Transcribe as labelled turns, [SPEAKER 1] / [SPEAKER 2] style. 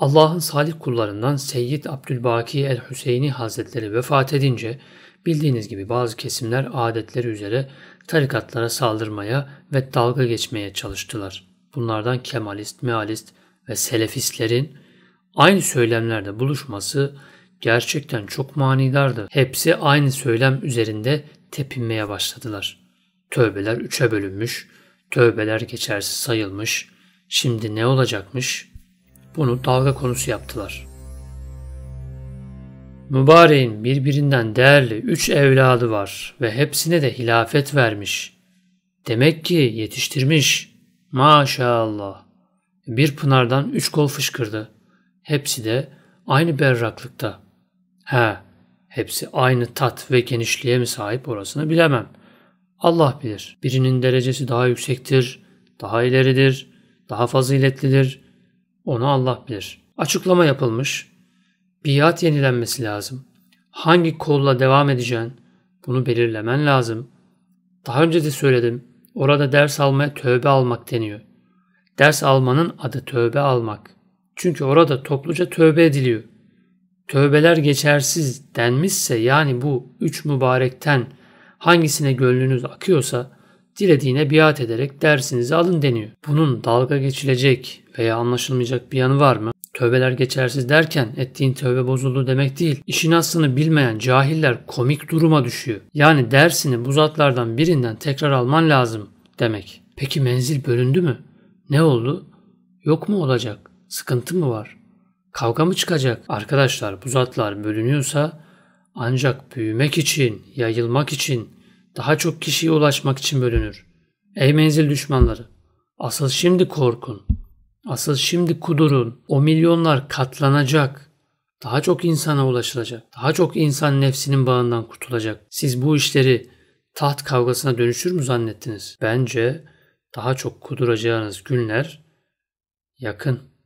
[SPEAKER 1] Allah'ın salih kullarından Seyyid Abdülbaki el-Hüseyini Hazretleri vefat edince bildiğiniz gibi bazı kesimler adetleri üzere tarikatlara saldırmaya ve dalga geçmeye çalıştılar. Bunlardan Kemalist, Mealist ve Selefistlerin aynı söylemlerde buluşması gerçekten çok manidardı. Hepsi aynı söylem üzerinde tepinmeye başladılar. Tövbeler üçe bölünmüş, tövbeler geçersiz sayılmış. Şimdi ne olacakmış? bunu dalga konusu yaptılar. Mübareğin birbirinden değerli üç evladı var ve hepsine de hilafet vermiş. Demek ki yetiştirmiş. Maşallah. Bir pınardan üç kol fışkırdı. Hepsi de aynı berraklıkta. He, hepsi aynı tat ve genişliğe mi sahip orasını bilemem. Allah bilir. Birinin derecesi daha yüksektir, daha ileridir, daha faziletlidir, onu Allah bilir. Açıklama yapılmış. Biat yenilenmesi lazım. Hangi kolla devam edeceğin bunu belirlemen lazım. Daha önce de söyledim. Orada ders almaya tövbe almak deniyor. Ders almanın adı tövbe almak. Çünkü orada topluca tövbe ediliyor. Tövbeler geçersiz denmişse yani bu üç mübarekten hangisine gönlünüz akıyorsa dilediğine biat ederek dersinizi alın deniyor. Bunun dalga geçilecek veya anlaşılmayacak bir yanı var mı? Tövbeler geçersiz derken ettiğin tövbe bozuldu demek değil. İşin aslını bilmeyen cahiller komik duruma düşüyor. Yani dersini bu zatlardan birinden tekrar alman lazım demek. Peki menzil bölündü mü? Ne oldu? Yok mu olacak? Sıkıntı mı var? Kavga mı çıkacak? Arkadaşlar bu zatlar bölünüyorsa ancak büyümek için, yayılmak için, daha çok kişiye ulaşmak için bölünür. Ey menzil düşmanları! Asıl şimdi korkun. Asıl şimdi kudurun. O milyonlar katlanacak. Daha çok insana ulaşılacak. Daha çok insan nefsinin bağından kurtulacak. Siz bu işleri taht kavgasına dönüşür mü zannettiniz? Bence daha çok kuduracağınız günler yakın.